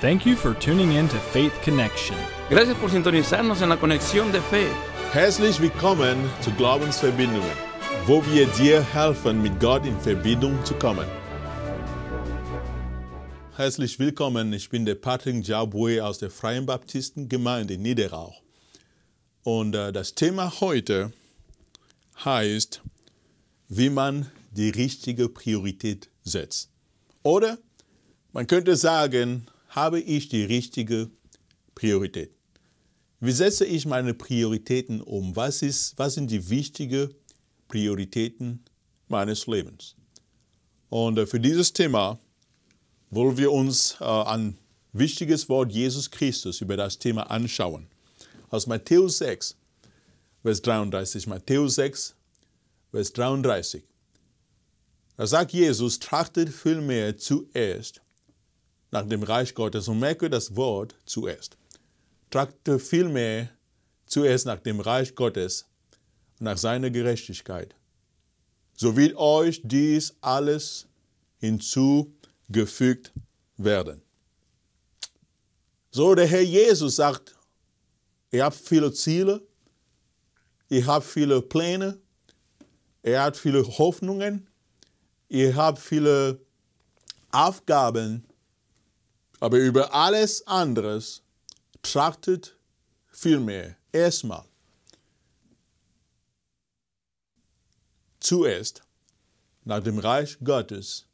Thank you for tuning in to Faith Connection. Gracias por sintonizarnos en la conexión de fe. Herzlich willkommen zu Glaubensverbindungen, wo wir dir helfen, mit Gott in Verbindung zu kommen. Herzlich willkommen, ich bin der Patrick Jabwe aus der Freien Baptistengemeinde Niederrauch. Und äh, das Thema heute heißt, wie man die richtige Priorität setzt. Oder man könnte sagen, habe ich die richtige Priorität? Wie setze ich meine Prioritäten um? Was, ist, was sind die wichtigen Prioritäten meines Lebens? Und äh, für dieses Thema wollen wir uns äh, ein wichtiges Wort Jesus Christus über das Thema anschauen. Aus Matthäus 6, Vers 33. Matthäus 6, Vers 33. Da sagt Jesus, trachtet vielmehr zuerst nach dem Reich Gottes und merke das Wort zuerst. Trachte vielmehr zuerst nach dem Reich Gottes und nach seiner Gerechtigkeit. So wird euch dies alles hinzugefügt werden. So der Herr Jesus sagt, ihr habt viele Ziele, ihr habt viele Pläne, ihr habt viele Hoffnungen, ihr habt viele Aufgaben, aber über alles anderes trachtet vielmehr erstmal zuerst nach dem Reich Gottes,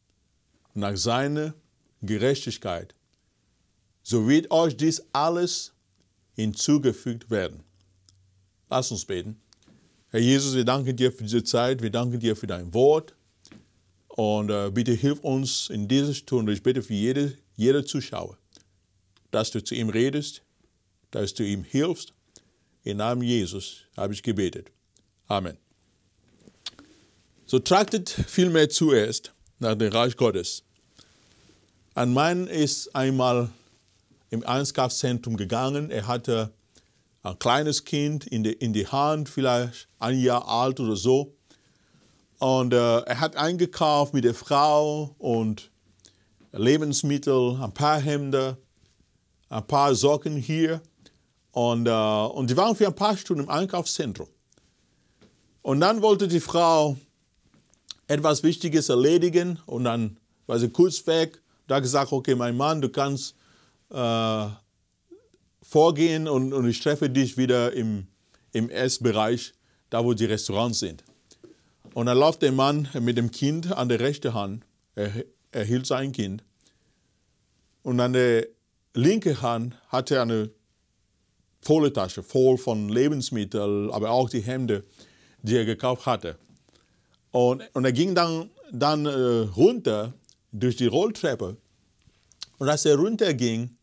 nach seiner Gerechtigkeit, so wird euch dies alles hinzugefügt werden. Lass uns beten. Herr Jesus, wir danken dir für diese Zeit, wir danken dir für dein Wort. Und äh, bitte hilf uns in dieser Stunde, ich bitte für jede, jede Zuschauer, dass du zu ihm redest, dass du ihm hilfst. Im Namen Jesus habe ich gebetet. Amen. So trachtet vielmehr zuerst nach dem Reich Gottes. Ein Mann ist einmal im Einkaufszentrum gegangen. Er hatte ein kleines Kind in die, in die Hand, vielleicht ein Jahr alt oder so. Und äh, er hat eingekauft mit der Frau und Lebensmittel, ein paar Hemden, ein paar Socken hier. Und, äh, und die waren für ein paar Stunden im Einkaufszentrum. Und dann wollte die Frau etwas Wichtiges erledigen und dann war sie kurz weg. Da gesagt, okay, mein Mann, du kannst äh, vorgehen und, und ich treffe dich wieder im, im Essbereich, da wo die Restaurants sind. Und dann läuft der Mann mit dem Kind an der rechten Hand. Er, er hielt sein Kind. Und an der linken Hand hatte er eine volle Tasche, voll von Lebensmitteln, aber auch die Hemden, die er gekauft hatte. Und, und er ging dann, dann äh, runter durch die Rolltreppe. Und als er runterging,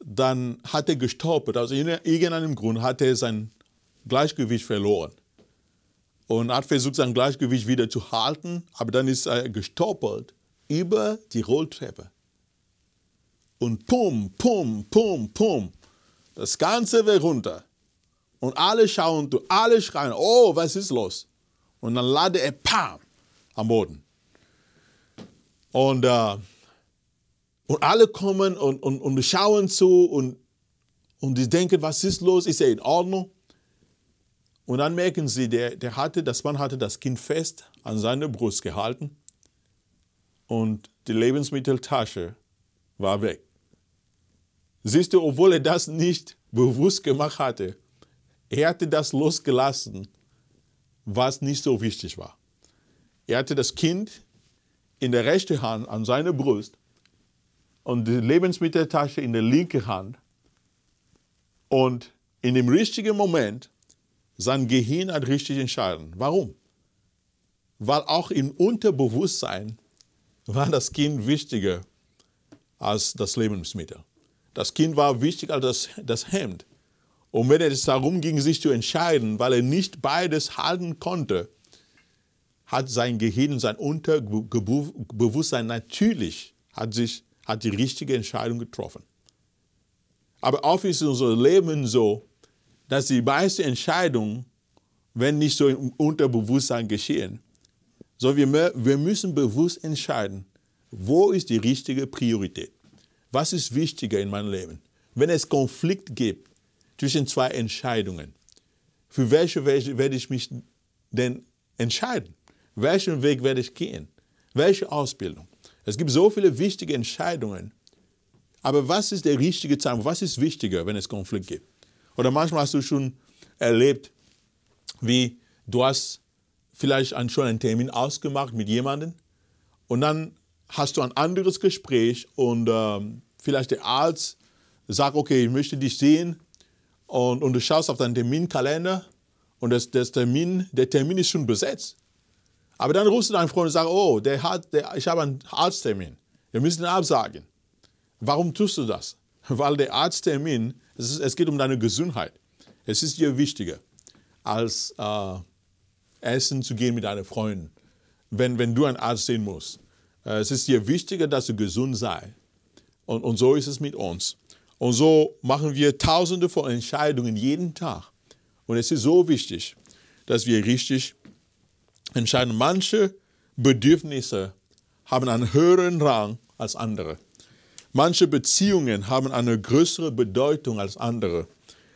dann hat er gestoppt. Aus irgendeinem Grund hat er sein Gleichgewicht verloren und hat versucht, sein Gleichgewicht wieder zu halten, aber dann ist er gestoppelt über die Rolltreppe. Und pum, pum, pum, pum, das ganze wird runter. Und alle schauen, alle schreien, oh, was ist los? Und dann lade er, pam, am Boden. Und, äh, und alle kommen und, und, und schauen zu und, und die denken, was ist los? Ist er in Ordnung? Und dann merken Sie, der, der hatte, das Mann hatte das Kind fest an seine Brust gehalten und die Lebensmitteltasche war weg. Siehst du, obwohl er das nicht bewusst gemacht hatte, er hatte das losgelassen, was nicht so wichtig war. Er hatte das Kind in der rechten Hand an seiner Brust und die Lebensmitteltasche in der linken Hand. Und in dem richtigen Moment sein Gehirn hat richtig entschieden. Warum? Weil auch im Unterbewusstsein war das Kind wichtiger als das Lebensmittel. Das Kind war wichtiger als das, das Hemd. Und wenn es darum ging, sich zu entscheiden, weil er nicht beides halten konnte, hat sein Gehirn, sein Unterbewusstsein natürlich hat sich hat die richtige Entscheidung getroffen. Aber oft ist unser Leben so, dass die meisten Entscheidungen, wenn nicht so im Unterbewusstsein geschehen, so wir, wir müssen bewusst entscheiden, wo ist die richtige Priorität? Was ist wichtiger in meinem Leben? Wenn es Konflikt gibt zwischen zwei Entscheidungen, für welche, welche werde ich mich denn entscheiden? Welchen Weg werde ich gehen? Welche Ausbildung? Es gibt so viele wichtige Entscheidungen. Aber was ist der richtige Zeitpunkt? Was ist wichtiger, wenn es Konflikt gibt? Oder manchmal hast du schon erlebt, wie du hast vielleicht schon einen Termin ausgemacht mit jemandem und dann hast du ein anderes Gespräch und ähm, vielleicht der Arzt sagt, okay, ich möchte dich sehen und, und du schaust auf deinen Terminkalender und das, das Termin, der Termin ist schon besetzt. Aber dann rufst du deinen Freund und sagst, oh, der hat, der, ich habe einen Arzttermin. Wir müssen ihn absagen. Warum tust du das? weil der Arzttermin, es, ist, es geht um deine Gesundheit. Es ist dir wichtiger, als äh, essen zu gehen mit deinen Freunden, wenn, wenn du einen Arzt sehen musst. Äh, es ist dir wichtiger, dass du gesund sei. Und, und so ist es mit uns. Und so machen wir tausende von Entscheidungen jeden Tag. Und es ist so wichtig, dass wir richtig entscheiden. Manche Bedürfnisse haben einen höheren Rang als andere. Manche Beziehungen haben eine größere Bedeutung als andere.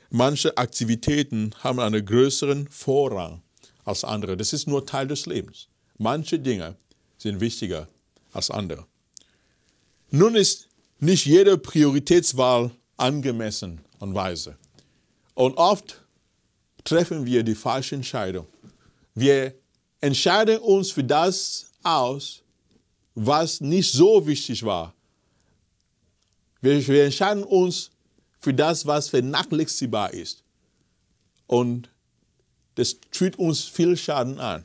Manche Aktivitäten haben einen größeren Vorrang als andere. Das ist nur Teil des Lebens. Manche Dinge sind wichtiger als andere. Nun ist nicht jede Prioritätswahl angemessen und weise. Und oft treffen wir die falsche Entscheidung. Wir entscheiden uns für das aus, was nicht so wichtig war wir, wir entscheiden uns für das, was vernachlässigbar ist. Und das tut uns viel Schaden an.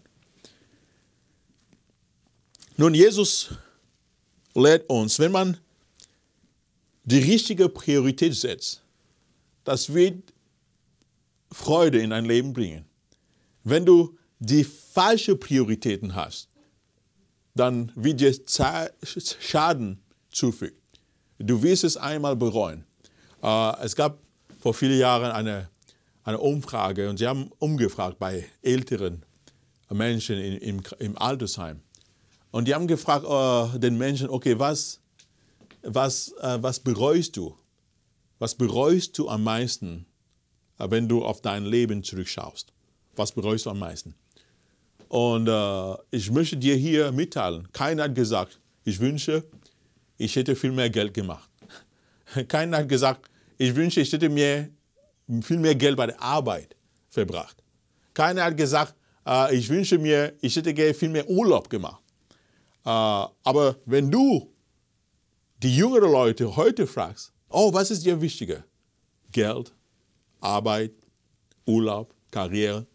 Nun, Jesus lehrt uns, wenn man die richtige Priorität setzt, das wird Freude in dein Leben bringen. Wenn du die falschen Prioritäten hast, dann wird dir Schaden zufügen. Du wirst es einmal bereuen. Äh, es gab vor vielen Jahren eine, eine Umfrage und sie haben umgefragt bei älteren Menschen in, im, im Altersheim. Und die haben gefragt äh, den Menschen, okay, was, was, äh, was bereust du? Was bereust du am meisten, äh, wenn du auf dein Leben zurückschaust? Was bereust du am meisten? Und äh, ich möchte dir hier mitteilen, keiner hat gesagt, ich wünsche, ich hätte viel mehr Geld gemacht. Keiner hat gesagt, ich wünsche, ich hätte mir viel mehr Geld bei der Arbeit verbracht. Keiner hat gesagt, äh, ich wünsche mir, ich hätte viel mehr Urlaub gemacht. Äh, aber wenn du die jüngeren Leute heute fragst, oh, was ist dir wichtiger? Geld, Arbeit, Urlaub, Karriere.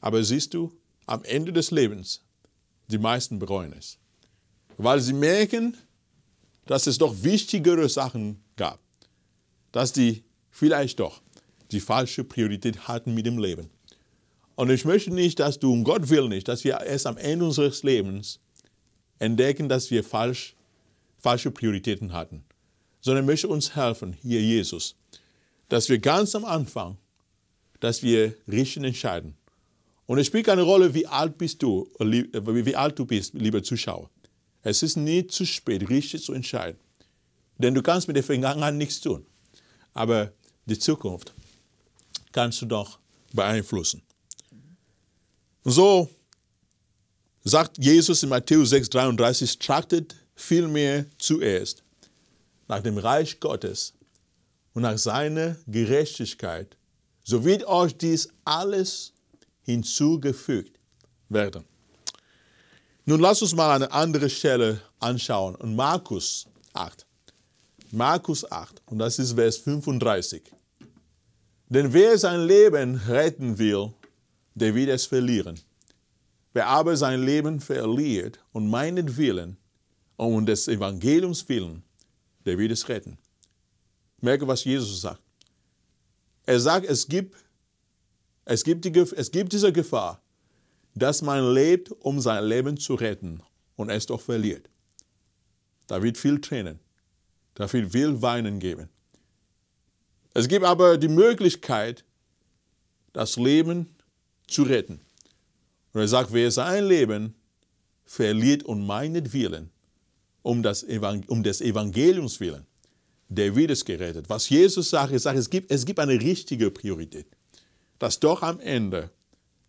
Aber siehst du, am Ende des Lebens, die meisten bereuen es. Weil sie merken, dass es doch wichtigere Sachen gab, dass die vielleicht doch die falsche Priorität hatten mit dem Leben. Und ich möchte nicht, dass du, um Gott will nicht, dass wir erst am Ende unseres Lebens entdecken, dass wir falsch, falsche Prioritäten hatten, sondern möchte uns helfen, hier Jesus, dass wir ganz am Anfang, dass wir richtig entscheiden. Und es spielt keine Rolle, wie alt bist du, äh, wie alt du bist, lieber Zuschauer. Es ist nie zu spät, richtig zu entscheiden. Denn du kannst mit der Vergangenheit nichts tun. Aber die Zukunft kannst du doch beeinflussen. So sagt Jesus in Matthäus 6,33, trachtet vielmehr zuerst nach dem Reich Gottes und nach seiner Gerechtigkeit, so wird euch dies alles hinzugefügt werden. Nun lass uns mal eine andere Stelle anschauen. Und Markus 8. Markus 8. Und das ist Vers 35. Denn wer sein Leben retten will, der wird es verlieren. Wer aber sein Leben verliert und meinen Willen und um des Evangeliums willen, der wird es retten. Merke, was Jesus sagt. Er sagt, es gibt, es gibt, die, es gibt diese Gefahr, dass man lebt, um sein Leben zu retten und es doch verliert. Da wird viel Tränen, da wird viel Weinen geben. Es gibt aber die Möglichkeit, das Leben zu retten. Und er sagt, wer sein Leben verliert und meinetwillen, um, das um des Evangeliums willen, der wird es gerettet. Was Jesus sagt, er sagt, es gibt, es gibt eine richtige Priorität, dass doch am Ende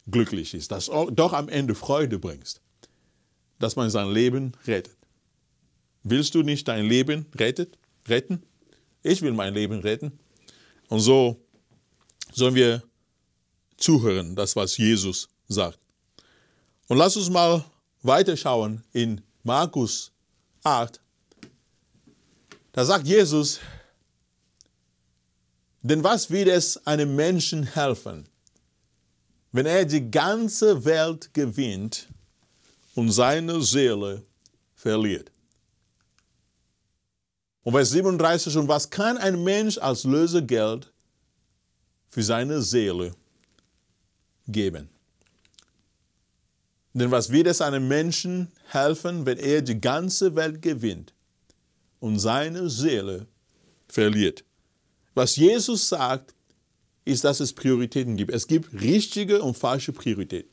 glücklich ist, dass doch am Ende Freude bringst, dass man sein Leben rettet. Willst du nicht dein Leben rettet, retten? Ich will mein Leben retten. Und so sollen wir zuhören, das was Jesus sagt. Und lass uns mal weiterschauen in Markus 8. Da sagt Jesus, denn was wird es einem Menschen helfen, wenn er die ganze Welt gewinnt und seine Seele verliert. Und Vers 37, und was kann ein Mensch als Lösegeld für seine Seele geben? Denn was wird es einem Menschen helfen, wenn er die ganze Welt gewinnt und seine Seele verliert? Was Jesus sagt, ist, dass es Prioritäten gibt. Es gibt richtige und falsche Prioritäten.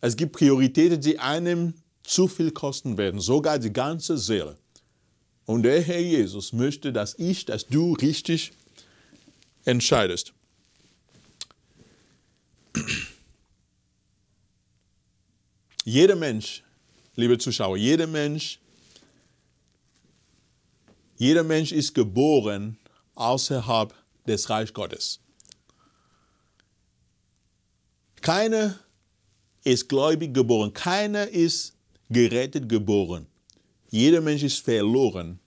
Es gibt Prioritäten, die einem zu viel kosten werden, sogar die ganze Seele. Und der Herr Jesus möchte, dass ich, dass du richtig entscheidest. Jeder Mensch, liebe Zuschauer, jeder Mensch, jeder Mensch ist geboren außerhalb des Reich Gottes. Keiner ist gläubig geboren, keiner ist gerettet geboren. Jeder Mensch ist verloren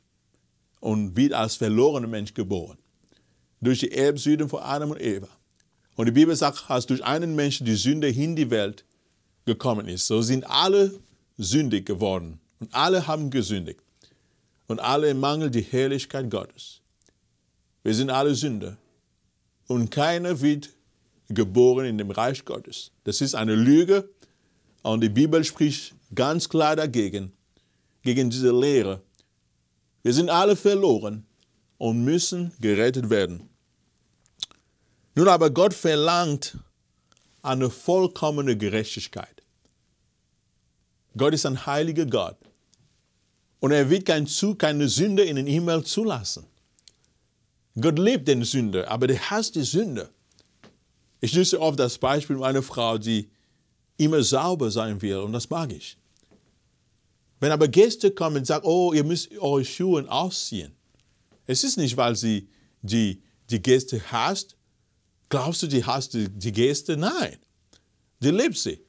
und wird als verlorener Mensch geboren. Durch die Erbsünden von Adam und Eva. Und die Bibel sagt, als durch einen Menschen die Sünde in die Welt gekommen ist, so sind alle sündig geworden. Und alle haben gesündigt. Und alle mangeln die Herrlichkeit Gottes. Wir sind alle Sünder. Und keiner wird geboren in dem Reich Gottes. Das ist eine Lüge und die Bibel spricht ganz klar dagegen, gegen diese Lehre. Wir sind alle verloren und müssen gerettet werden. Nun aber Gott verlangt eine vollkommene Gerechtigkeit. Gott ist ein heiliger Gott und er wird kein Zug, keine Sünde in den Himmel zulassen. Gott liebt den Sünder, aber der hasst die Sünde. Ich nutze oft das Beispiel meiner Frau, die immer sauber sein will und das mag ich. Wenn aber Gäste kommen und sagen, oh, ihr müsst eure Schuhe ausziehen. Es ist nicht, weil sie die, die Gäste hasst. Glaubst du, die hasst die, die Gäste? Nein. Die liebt sie.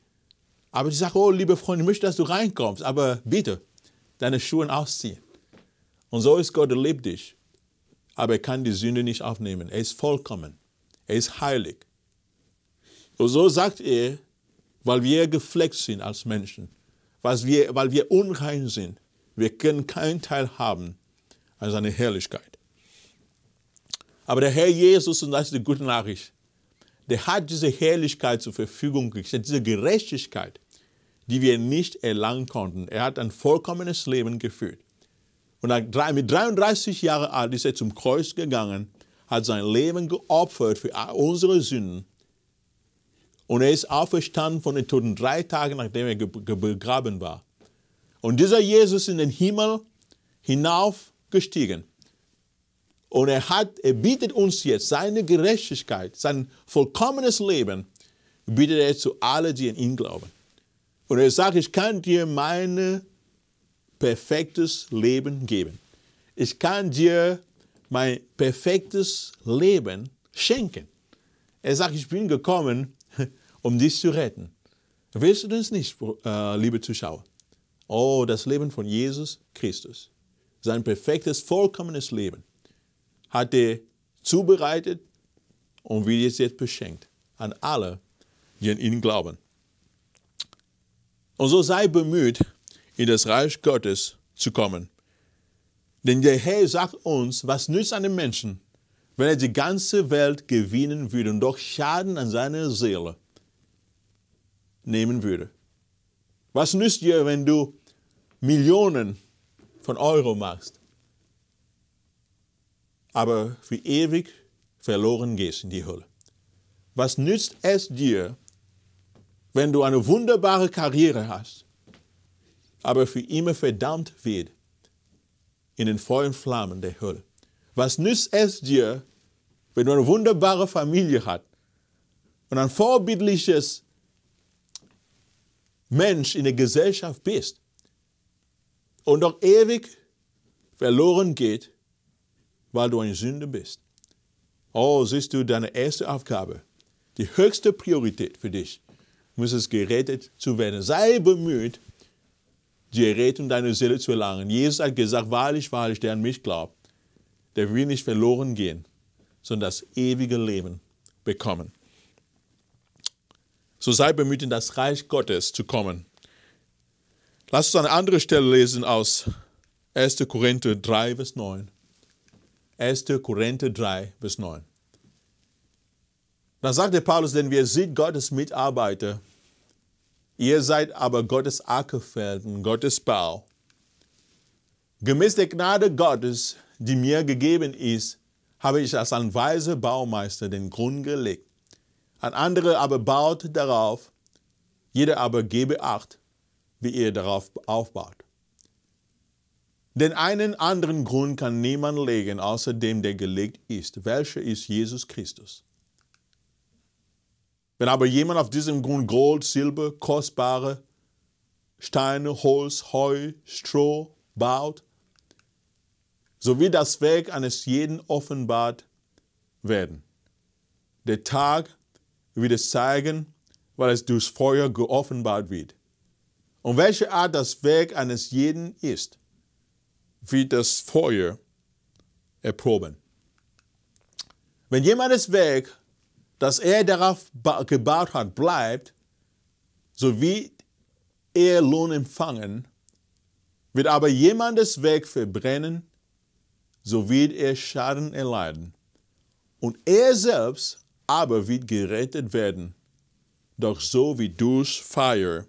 Aber sie sagt, oh, liebe Freunde, ich möchte, dass du reinkommst, aber bitte deine Schuhe ausziehen. Und so ist Gott, er liebt dich. Aber er kann die Sünde nicht aufnehmen. Er ist vollkommen. Er ist heilig. Und so sagt er, weil wir gefleckt sind als Menschen, weil wir, weil wir unrein sind, wir können keinen Teil haben an seiner Herrlichkeit. Aber der Herr Jesus, und das ist die gute Nachricht, der hat diese Herrlichkeit zur Verfügung gestellt, diese Gerechtigkeit, die wir nicht erlangen konnten. Er hat ein vollkommenes Leben geführt. Und mit 33 Jahren alt ist er zum Kreuz gegangen, hat sein Leben geopfert für unsere Sünden und er ist auferstanden von den Toten drei Tage, nachdem er begraben war. Und dieser Jesus ist in den Himmel hinaufgestiegen. Und er, hat, er bietet uns jetzt seine Gerechtigkeit, sein vollkommenes Leben, bietet er zu allen, die an ihn glauben. Und er sagt, ich kann dir mein perfektes Leben geben. Ich kann dir mein perfektes Leben schenken. Er sagt, ich bin gekommen, um dich zu retten. Willst du das nicht, äh, liebe Zuschauer? Oh, das Leben von Jesus Christus, sein perfektes, vollkommenes Leben, hat er zubereitet und wird jetzt, jetzt beschenkt an alle, die an ihn glauben. Und so sei bemüht, in das Reich Gottes zu kommen. Denn der Herr sagt uns, was nützt einem Menschen, wenn er die ganze Welt gewinnen würde und doch Schaden an seiner Seele nehmen würde. Was nützt dir, wenn du Millionen von Euro machst, aber für ewig verloren gehst in die Hölle? Was nützt es dir, wenn du eine wunderbare Karriere hast, aber für immer verdammt wird in den vollen Flammen der Hölle? Was nützt es dir, wenn du eine wunderbare Familie hast und ein vorbildliches Mensch in der Gesellschaft bist und doch ewig verloren geht, weil du ein Sünder bist. Oh, siehst du, deine erste Aufgabe, die höchste Priorität für dich, muss es gerettet zu werden. Sei bemüht, die Errettung deiner Seele zu erlangen. Jesus hat gesagt, wahrlich, wahrlich, der an mich glaubt, der will nicht verloren gehen, sondern das ewige Leben bekommen. So sei bemüht, in das Reich Gottes zu kommen. Lass uns eine andere Stelle lesen aus 1. Korinther 3, Vers 9. 1. Korinther 3, Vers 9. Dann sagte Paulus, denn wir sind Gottes Mitarbeiter. Ihr seid aber Gottes Ackerfelden, Gottes Bau. Gemäß der Gnade Gottes, die mir gegeben ist, habe ich als ein weiser Baumeister den Grund gelegt. Ein anderer aber baut darauf, jeder aber gebe Acht, wie er darauf aufbaut. Denn einen anderen Grund kann niemand legen, außer dem, der gelegt ist, welcher ist Jesus Christus. Wenn aber jemand auf diesem Grund Gold, Silber, kostbare Steine, Holz, Heu, Stroh baut, so wird das Werk eines jeden offenbart werden. Der Tag wird es zeigen, weil es durchs Feuer geoffenbart wird. Und welche Art das Werk eines jeden ist, wird das Feuer erproben. Wenn jemandes Werk, das er darauf gebaut hat, bleibt, so wird er Lohn empfangen. Wird aber jemandes Werk verbrennen, so wird er Schaden erleiden. Und er selbst aber wird gerettet werden, doch so wie durch Feuer,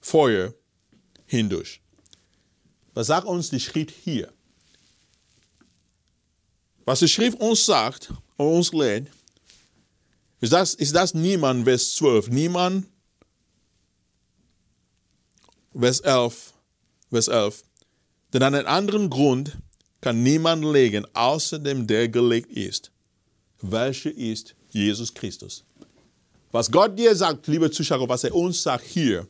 Feuer hindurch. Was sagt uns die Schrift hier? Was die Schrift uns sagt und uns lehrt, ist das, ist das niemand, Vers 12, niemand, Vers 11, Vers 11. Denn einen anderen Grund kann niemand legen, außer dem, der gelegt ist welche ist Jesus Christus. Was Gott dir sagt, liebe Zuschauer, was er uns sagt hier,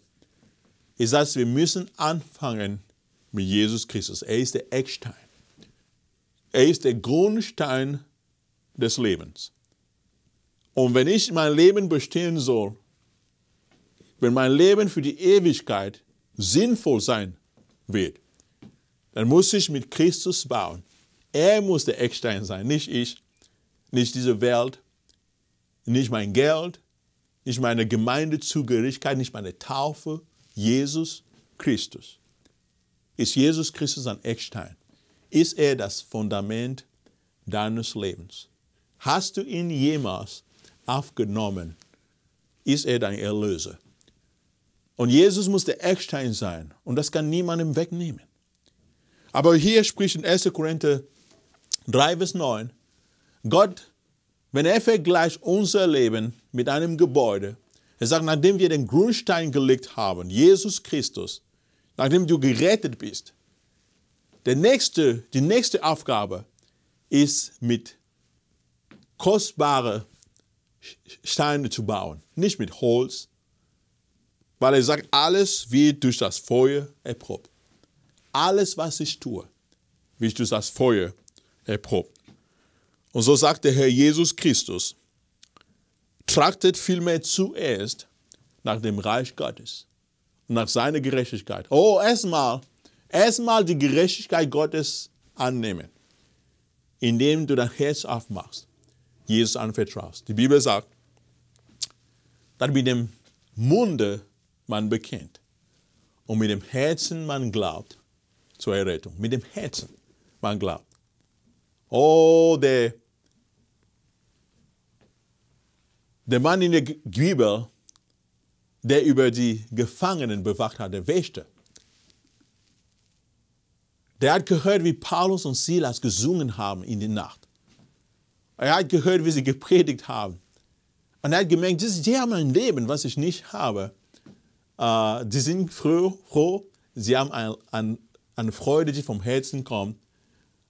ist, dass wir müssen anfangen mit Jesus Christus. Er ist der Eckstein. Er ist der Grundstein des Lebens. Und wenn ich mein Leben bestehen soll, wenn mein Leben für die Ewigkeit sinnvoll sein wird, dann muss ich mit Christus bauen. Er muss der Eckstein sein, nicht ich nicht diese Welt, nicht mein Geld, nicht meine Gemeindezugehörigkeit, nicht meine Taufe, Jesus Christus. Ist Jesus Christus ein Eckstein? Ist er das Fundament deines Lebens? Hast du ihn jemals aufgenommen? Ist er dein Erlöser? Und Jesus muss der Eckstein sein und das kann niemandem wegnehmen. Aber hier spricht in 1. Korinther 3 bis 9, Gott, wenn er vergleicht unser Leben mit einem Gebäude, er sagt, nachdem wir den Grundstein gelegt haben, Jesus Christus, nachdem du gerettet bist, der nächste, die nächste Aufgabe ist, mit kostbaren Steinen zu bauen, nicht mit Holz, weil er sagt, alles wird durch das Feuer erprobt. Alles, was ich tue, wird durch das Feuer erprobt. Und so sagt der Herr Jesus Christus, trachtet vielmehr zuerst nach dem Reich Gottes, und nach seiner Gerechtigkeit. Oh, erstmal, erstmal die Gerechtigkeit Gottes annehmen, indem du dein Herz aufmachst, Jesus anvertraust. Die Bibel sagt, dass mit dem Munde man bekennt und mit dem Herzen man glaubt zur Errettung. Mit dem Herzen man glaubt. Oh, der Der Mann in der Bibel, der über die Gefangenen bewacht hat, der Wächter, der hat gehört, wie Paulus und Silas gesungen haben in der Nacht. Er hat gehört, wie sie gepredigt haben. Und er hat gemerkt, das ist ja mein Leben, was ich nicht habe. Äh, sind froh, froh. sie haben eine ein, ein Freude, die vom Herzen kommt.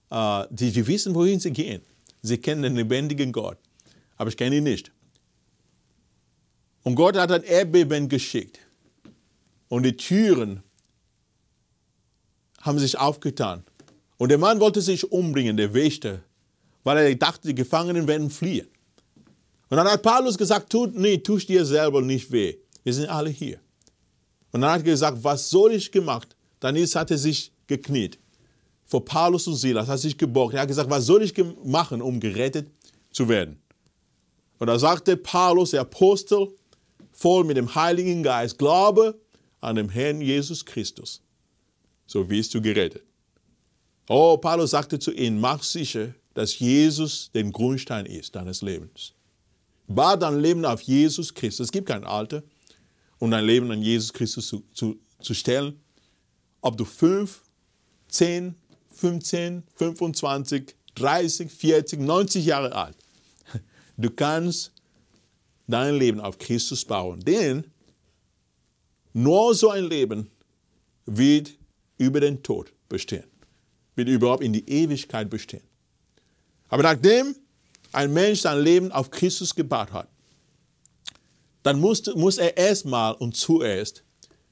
Äh, wissen, wohin sie gehen. Sie kennen den lebendigen Gott. Aber ich kenne ihn nicht. Und Gott hat ein Erdbeben geschickt. Und die Türen haben sich aufgetan. Und der Mann wollte sich umbringen, der Wächter, weil er dachte, die Gefangenen werden fliehen. Und dann hat Paulus gesagt, tut nee, tust dir selber nicht weh. Wir sind alle hier. Und dann hat er gesagt, was soll ich gemacht? Dann hat er sich gekniet vor Paulus und Silas, hat sich gebeugt. Er hat gesagt, was soll ich machen, um gerettet zu werden? Und da sagte Paulus, der Apostel, voll mit dem Heiligen Geist. Glaube an den Herrn Jesus Christus. So wirst du gerettet. Oh, Paulus sagte zu ihnen, mach sicher, dass Jesus den Grundstein ist deines Lebens. Bad dein Leben auf Jesus Christus. Es gibt kein Alter, um dein Leben an Jesus Christus zu, zu, zu stellen. Ob du 5, 10, 15, 25, 30, 40, 90 Jahre alt. Du kannst dein Leben auf Christus bauen. Denn nur so ein Leben wird über den Tod bestehen, wird überhaupt in die Ewigkeit bestehen. Aber nachdem ein Mensch sein Leben auf Christus gebaut hat, dann muss, muss er erstmal und zuerst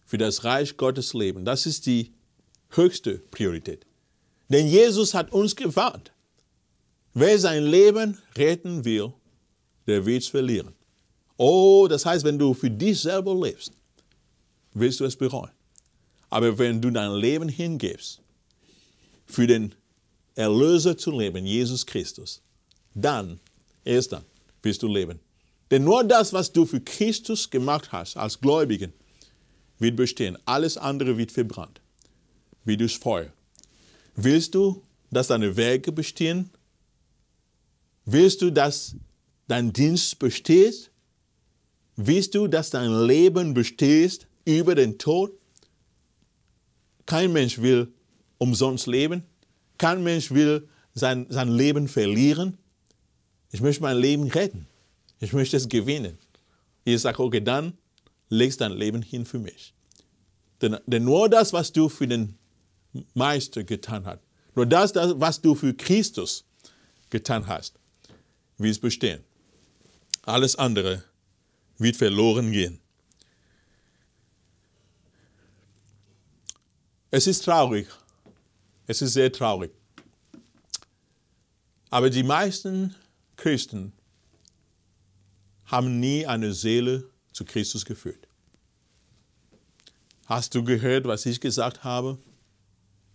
für das Reich Gottes leben. Das ist die höchste Priorität. Denn Jesus hat uns gewarnt. Wer sein Leben retten will, der wird es verlieren. Oh, das heißt, wenn du für dich selber lebst, wirst du es bereuen. Aber wenn du dein Leben hingibst, für den Erlöser zu leben, Jesus Christus, dann, erst dann, wirst du leben. Denn nur das, was du für Christus gemacht hast, als Gläubigen, wird bestehen. Alles andere wird verbrannt, wie durchs Feuer. Willst du, dass deine Werke bestehen? Willst du, dass dein Dienst besteht? Willst du, dass dein Leben besteht über den Tod? Kein Mensch will umsonst leben. Kein Mensch will sein, sein Leben verlieren. Ich möchte mein Leben retten. Ich möchte es gewinnen. Ich sage, okay, dann legst dein Leben hin für mich. Denn, denn nur das, was du für den Meister getan hast, nur das, das, was du für Christus getan hast, wirst bestehen. Alles andere wird verloren gehen. Es ist traurig. Es ist sehr traurig. Aber die meisten Christen haben nie eine Seele zu Christus geführt. Hast du gehört, was ich gesagt habe?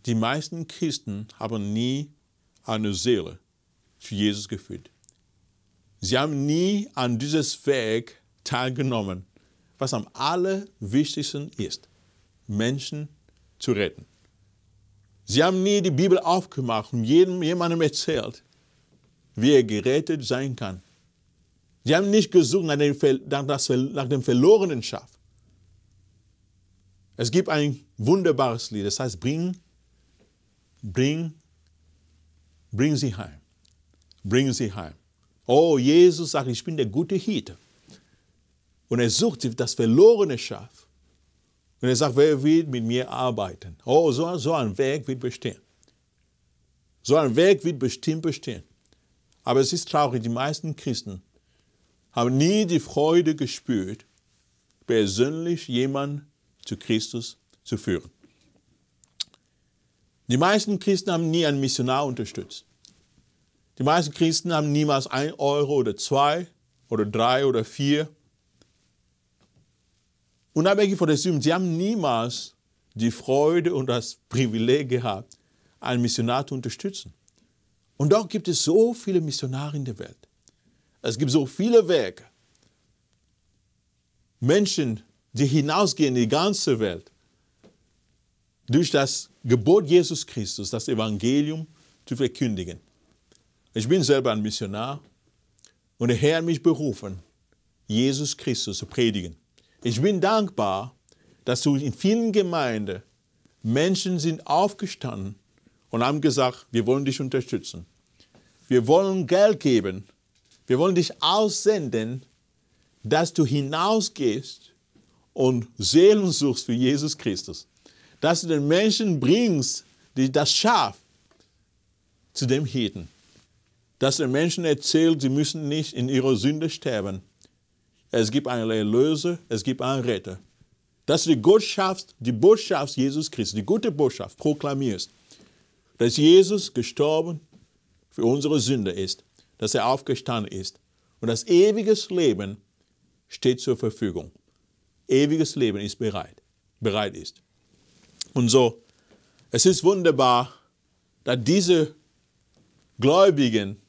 Die meisten Christen haben nie eine Seele zu Jesus geführt. Sie haben nie an dieses Werk teilgenommen, was am allerwichtigsten ist, Menschen zu retten. Sie haben nie die Bibel aufgemacht und jedem, jemandem erzählt, wie er gerettet sein kann. Sie haben nicht gesucht nach dem, nach dem verlorenen Schaf. Es gibt ein wunderbares Lied, das heißt, bring, bring, bring sie heim. Bring sie heim. Oh, Jesus sagt, ich bin der gute Hirte. Und er sucht das verlorene Schaf. Und er sagt, wer will mit mir arbeiten? Oh, so, so ein Weg wird bestehen. So ein Weg wird bestimmt bestehen. Aber es ist traurig, die meisten Christen haben nie die Freude gespürt, persönlich jemanden zu Christus zu führen. Die meisten Christen haben nie einen Missionar unterstützt. Die meisten Christen haben niemals ein Euro oder zwei oder drei oder vier Unabhängig von der Sünde, sie haben niemals die Freude und das Privileg gehabt, einen Missionar zu unterstützen. Und doch gibt es so viele Missionare in der Welt. Es gibt so viele Werke. Menschen, die hinausgehen in die ganze Welt, durch das Gebot Jesus Christus, das Evangelium zu verkündigen. Ich bin selber ein Missionar und der Herr hat mich berufen, Jesus Christus zu predigen. Ich bin dankbar, dass du in vielen Gemeinden Menschen sind aufgestanden und haben gesagt, wir wollen dich unterstützen. Wir wollen Geld geben. Wir wollen dich aussenden, dass du hinausgehst und Seelen suchst für Jesus Christus. Dass du den Menschen bringst, die das Schaf zu dem Hirten. Dass du den Menschen erzählt, sie müssen nicht in ihrer Sünde sterben, es gibt einen Erlöser, es gibt einen Retter. Dass du die Botschaft, die Botschaft Jesus Christus, die gute Botschaft proklamierst, dass Jesus gestorben für unsere Sünde ist, dass er aufgestanden ist und dass ewiges Leben steht zur Verfügung. Ewiges Leben ist bereit, bereit ist. Und so, es ist wunderbar, dass diese Gläubigen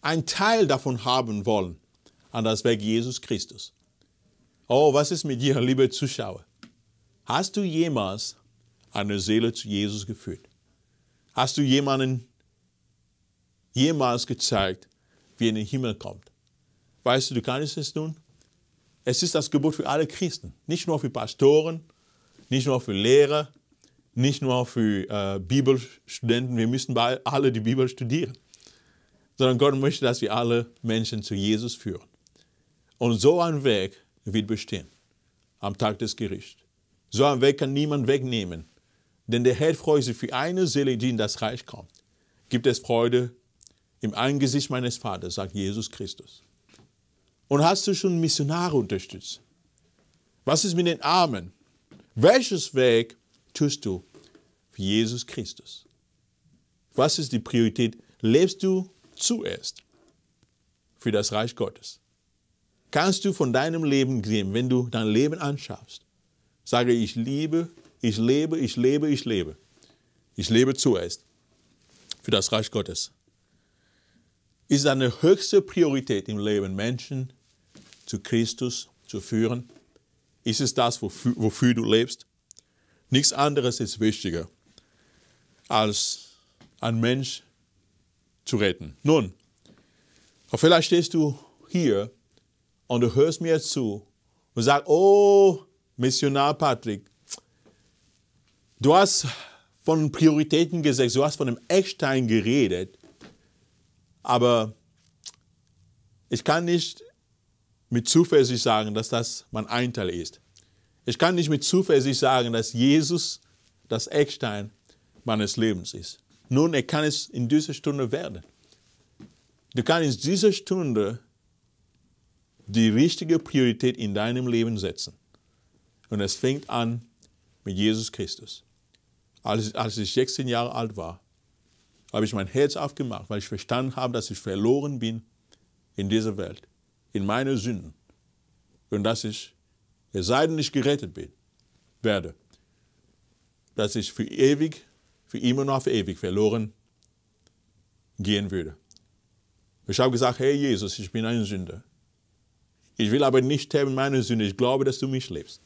einen Teil davon haben wollen, an das Werk Jesus Christus. Oh, was ist mit dir, liebe Zuschauer? Hast du jemals eine Seele zu Jesus geführt? Hast du jemanden jemals gezeigt, wie er in den Himmel kommt? Weißt du, du kannst es tun? Es ist das Gebot für alle Christen, nicht nur für Pastoren, nicht nur für Lehrer, nicht nur für äh, Bibelstudenten. Wir müssen alle die Bibel studieren, sondern Gott möchte, dass wir alle Menschen zu Jesus führen. Und so ein Weg wird bestehen am Tag des Gerichts. So ein Weg kann niemand wegnehmen. Denn der Herr freut sich für eine Seele, die in das Reich kommt. Gibt es Freude im Angesicht meines Vaters, sagt Jesus Christus. Und hast du schon Missionare unterstützt? Was ist mit den Armen? Welches Weg tust du für Jesus Christus? Was ist die Priorität? Lebst du zuerst für das Reich Gottes? kannst du von deinem Leben nehmen, wenn du dein Leben anschaust. Sage, ich liebe, ich lebe, ich lebe, ich lebe. Ich lebe zuerst für das Reich Gottes. Ist deine höchste Priorität im Leben, Menschen zu Christus zu führen? Ist es das, wofür, wofür du lebst? Nichts anderes ist wichtiger, als einen Mensch zu retten. Nun, vielleicht stehst du hier und du hörst mir zu und sagst, oh, Missionar Patrick, du hast von Prioritäten gesagt, du hast von einem Eckstein geredet, aber ich kann nicht mit Zuversicht sagen, dass das mein Einteil ist. Ich kann nicht mit Zuversicht sagen, dass Jesus das Eckstein meines Lebens ist. Nun, er kann es in dieser Stunde werden. Du kannst in dieser Stunde die richtige Priorität in deinem Leben setzen. Und es fängt an mit Jesus Christus. Als, als ich 16 Jahre alt war, habe ich mein Herz aufgemacht, weil ich verstanden habe, dass ich verloren bin in dieser Welt, in meinen Sünden. Und dass ich, es sei denn ich gerettet bin, werde, dass ich für ewig, für immer noch für ewig verloren gehen würde. Ich habe gesagt, hey Jesus, ich bin ein Sünder. Ich will aber nicht sterben meine Sünde. Ich glaube, dass du mich lebst.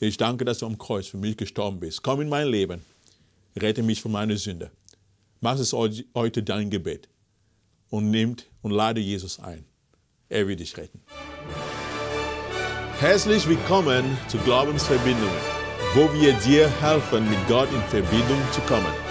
Ich danke, dass du am Kreuz für mich gestorben bist. Komm in mein Leben. Rette mich von meiner Sünde. Mach es heute dein Gebet und nimmt und lade Jesus ein. Er will dich retten. Herzlich willkommen zu Glaubensverbindungen, wo wir dir helfen, mit Gott in Verbindung zu kommen.